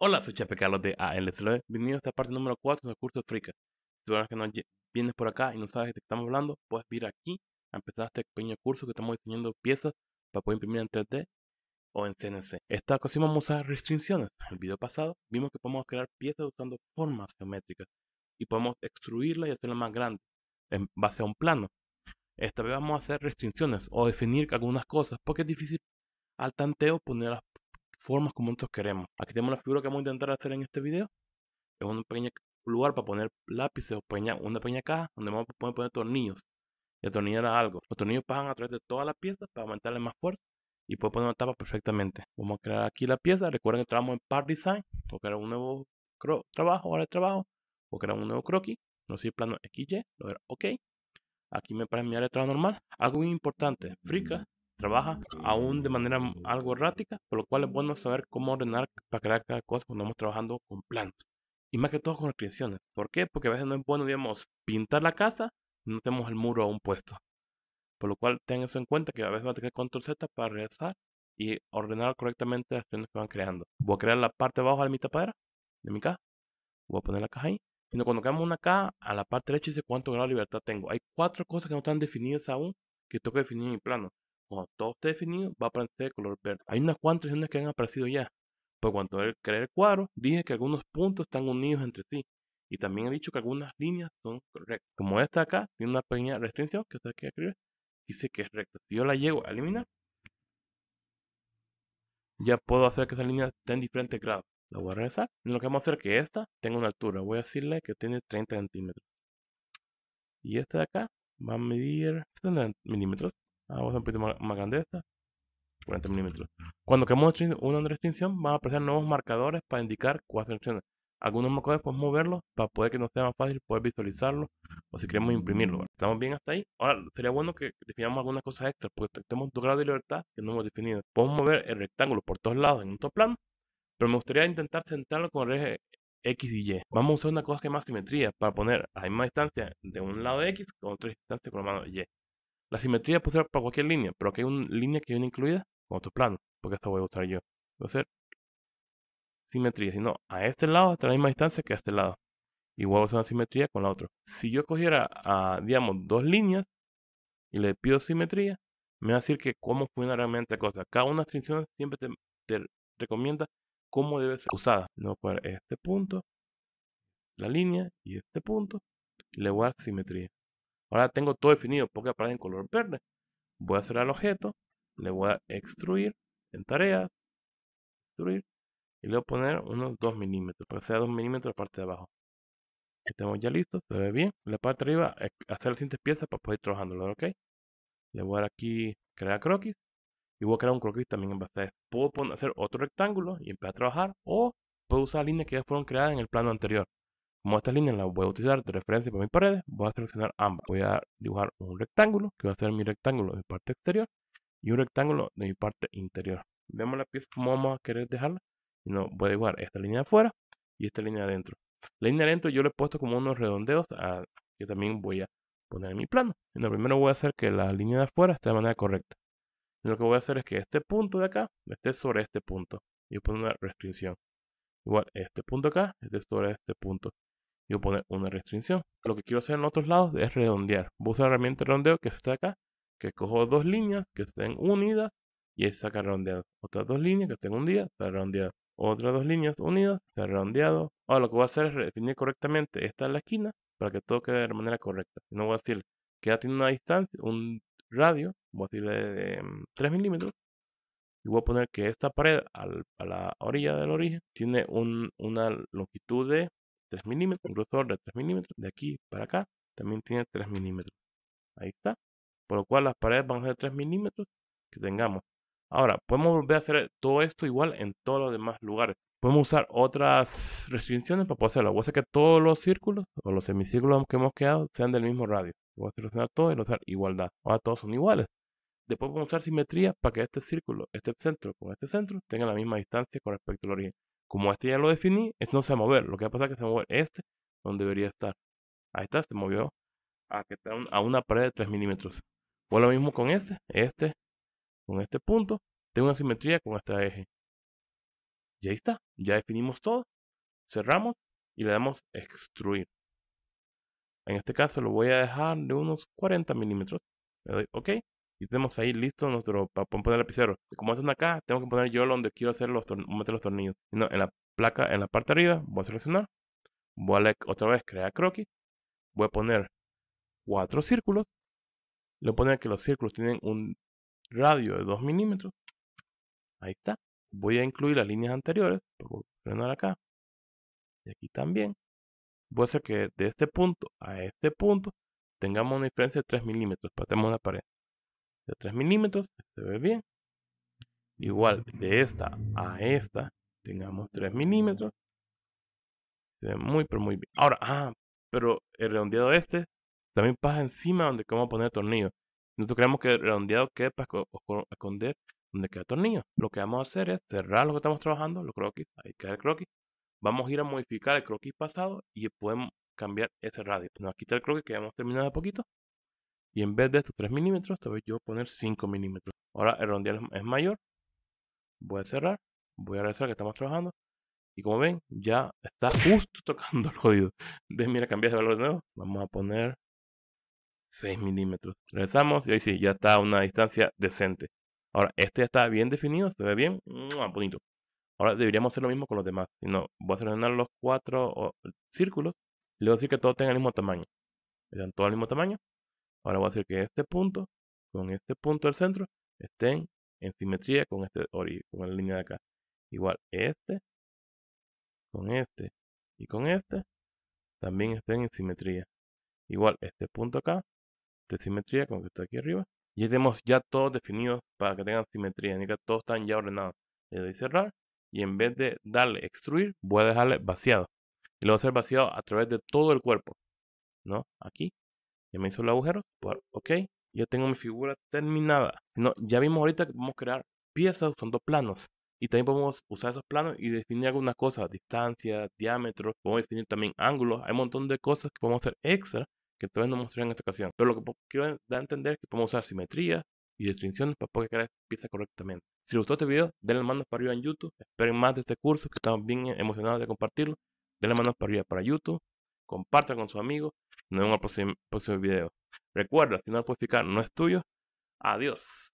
Hola, soy Chepe Carlos de ALSLOE. Bienvenido a esta parte número 4 del curso de Si tú que no vienes por acá y no sabes de qué estamos hablando, puedes venir aquí a empezar este pequeño curso que estamos diseñando piezas para poder imprimir en 3D o en CNC. Esta ocasión vamos a usar restricciones. En el video pasado vimos que podemos crear piezas usando formas geométricas y podemos extruirla y hacerla más grande en base a un plano. Esta vez vamos a hacer restricciones o definir algunas cosas porque es difícil al tanteo poner las formas como nosotros queremos. Aquí tenemos la figura que vamos a intentar hacer en este video. Es un pequeño lugar para poner lápices o peña, una pequeña caja donde vamos a poder poner tornillos y atornillar algo. Los tornillos pasan a través de todas las pieza para aumentarle más fuerza y puede poner una tapa perfectamente. Vamos a crear aquí la pieza. Recuerden que estamos en Part Design. porque crear un nuevo trabajo, ahora de trabajo. O crear un nuevo croquis. No sé, plano XY. Lo era OK. Aquí me parece mirar el trabajo normal. Algo muy importante. Frica trabaja aún de manera algo errática, por lo cual es bueno saber cómo ordenar para crear cada cosa cuando vamos trabajando con planos. Y más que todo con creaciones. ¿Por qué? Porque a veces no es bueno, digamos, pintar la casa y no tenemos el muro aún puesto. Por lo cual tengan eso en cuenta que a veces va a tener control Z para regresar y ordenar correctamente las creaciones que van creando. Voy a crear la parte de abajo de mi tapadera, de mi caja. Voy a poner la caja ahí. Y cuando creamos una caja, a la parte derecha dice cuánto grado de libertad tengo. Hay cuatro cosas que no están definidas aún que tengo que definir en mi plano cuando todo esté definido, va a aparecer color verde. Hay unas cuantas opciones que han aparecido ya. Pero pues, cuando creé el cuadro, dije que algunos puntos están unidos entre sí. Y también he dicho que algunas líneas son correctas. Como esta acá, tiene una pequeña restricción que está aquí escribir. Dice que es recta. Si yo la llego a eliminar, ya puedo hacer que esa línea esté en diferentes grados. La voy a regresar. lo que vamos a hacer es que esta tenga una altura. Voy a decirle que tiene 30 centímetros. Y esta de acá va a medir 70 milímetros. Ah, vamos a un poquito más grande esta, 40 milímetros. Cuando creamos una restricción, van a aparecer nuevos marcadores para indicar cuáles son Algunos marcadores podemos moverlos para poder que nos sea más fácil poder visualizarlo o si queremos imprimirlo. Estamos bien hasta ahí. Ahora sería bueno que definamos algunas cosas extras porque tenemos dos grados de libertad que no hemos definido. Podemos mover el rectángulo por todos lados en un top plano, pero me gustaría intentar centrarlo con el eje X y Y. Vamos a usar una cosa que es más simetría para poner a la misma distancia de un lado X con otra distancia con la mano Y. La simetría puede ser para cualquier línea, pero aquí hay una línea que viene incluida con otro plano, porque esto voy a usar yo. a hacer simetría, no a este lado hasta la misma distancia que a este lado. Igual voy a usar una simetría con la otra. Si yo cogiera, a, ah, digamos, dos líneas y le pido simetría, me va a decir que cómo funciona realmente la cosa. Cada una de siempre te, recomienda cómo debe ser usada. No poner este punto, la línea y este punto, le voy a dar simetría. Ahora tengo todo definido, porque aparece en color verde. Voy a hacer el objeto, le voy a extruir en tareas, extruir, y le voy a poner unos 2 milímetros, para que sea 2 milímetros la parte de abajo. Estamos ya listos, se ve bien. La parte de arriba, eh, hacer las siguientes piezas para poder ir trabajándolo, ¿ok? Le voy a dar aquí, crear croquis, y voy a crear un croquis también en base Puedo poner, hacer otro rectángulo y empezar a trabajar, o puedo usar líneas que ya fueron creadas en el plano anterior como estas líneas las voy a utilizar de referencia para mis paredes, voy a seleccionar ambas. Voy a dibujar un rectángulo, que va a ser mi rectángulo de mi parte exterior, y un rectángulo de mi parte interior. Vemos la pieza como vamos a querer dejarla. no, voy a dibujar esta línea de afuera y esta línea de adentro. La línea de adentro yo le he puesto como unos redondeos ah, que también voy a poner en mi plano. Lo primero voy a hacer que la línea de afuera esté de manera correcta. lo que voy a hacer es que este punto de acá esté sobre este punto. Y poner una restricción. Igual este punto acá esté sobre este punto a poner una restricción. Lo que quiero hacer en otros lados es redondear. Voy a usar la herramienta de redondeo que está acá, que cojo dos líneas que estén unidas y ahí saca redondeado. Otras dos líneas que estén unidas, está redondeado. Otras dos líneas unidas, está redondeado. Ahora lo que voy a hacer es definir correctamente esta es la esquina para que todo quede de manera correcta. No voy a decir que ya tiene una distancia, un radio, voy a decirle eh, de 3 em, milímetros. Y voy a poner que esta pared a la orilla del origen tiene una longitud de 3 milímetros, un grosor de 3 milímetros, de aquí para acá también tiene 3 milímetros. Ahí está. Por lo cual las paredes van a ser 3 milímetros que tengamos. Ahora, podemos volver a hacer todo esto igual en todos los demás lugares. Podemos usar otras restricciones para poder hacerlo. Voy a hacer que todos los círculos o los semicírculos que hemos quedado sean del mismo radio. Voy a seleccionar todo y usar igualdad. Ahora todos son iguales. Después podemos usar simetría para que este círculo, este centro con este centro, tengan la misma distancia con respecto al origen. Como este ya lo definí, este no se va a mover. Lo que va a pasar es que se va a mover este donde debería estar. Ahí está, se movió a, que a una pared de 3 milímetros. O lo mismo con este, este, con este punto. Tengo una simetría con este eje. Y ahí está. Ya definimos todo. Cerramos y le damos extruir. En este caso lo voy a dejar de unos 40 milímetros. Le doy OK. Y tenemos ahí listo nuestro, para poner el lapicero. Como es acá, tengo que poner yo donde quiero hacer los, meter los tornillos. en la placa, en la parte arriba, voy a seleccionar. Voy a otra vez crear croquis. Voy a poner cuatro círculos. Le voy a poner que los círculos tienen un radio de 2 milímetros. Ahí está. Voy a incluir las líneas anteriores. Voy a frenar acá. Y aquí también. Voy a hacer que de este punto a este punto tengamos una diferencia de 3 milímetros. Patemos la pared de 3 milímetros, se ve bien. Igual de esta a esta, tengamos 3 milímetros. Se ve muy, pero muy bien. Ahora, ah, pero el redondeado este también pasa encima donde vamos a poner el tornillo. Nosotros queremos que el redondeado quede para esconder donde queda tornillo. Lo que vamos a hacer es cerrar lo que estamos trabajando, los croquis, ahí queda el croquis. Vamos a ir a modificar el croquis pasado y podemos cambiar ese radio. Nos quita el croquis que hemos terminado de poquito y en vez de estos 3 milímetros, te voy a poner 5 milímetros. Ahora el rondial es mayor. Voy a cerrar. Voy a regresar que estamos trabajando. Y como ven, ya está justo tocando el oído. Entonces, mira, cambié de valor de nuevo. Vamos a poner 6 milímetros. Regresamos y ahí sí, ya está a una distancia decente. Ahora, este ya está bien definido, se ve bien, bonito. Ahora deberíamos hacer lo mismo con los demás. Si no, voy a seleccionar los cuatro círculos y a decir que todos tengan el mismo tamaño. dan todos el mismo tamaño. Ahora voy a hacer que este punto con este punto del centro estén en simetría con este con la línea de acá. Igual este con este y con este también estén en simetría. Igual este punto acá de simetría con que está aquí arriba. Y tenemos ya todos definidos para que tengan simetría. Ni que todos están ya ordenados. Le doy cerrar y en vez de darle extruir, voy a dejarle vaciado. Y lo voy a hacer vaciado a través de todo el cuerpo. ¿No? Aquí ya me hizo el agujero. Pues, ok, ya tengo mi figura terminada. No, ya vimos ahorita que podemos crear piezas usando planos. Y también podemos usar esos planos y definir algunas cosas, distancia, diámetro, podemos definir también ángulos. Hay un montón de cosas que podemos hacer extra que todavía no mostré en esta ocasión. Pero lo que quiero dar a entender es que podemos usar simetría y distinciones para poder crear piezas correctamente. Si les gustó este video, denle manos para arriba en YouTube. Esperen más de este curso que estamos bien emocionados de compartirlo. Denle manos para arriba para YouTube. Compartan con sus amigos. Nos vemos en el próximo, video. Recuerda, si no puedes ficar no es tuyo, adiós.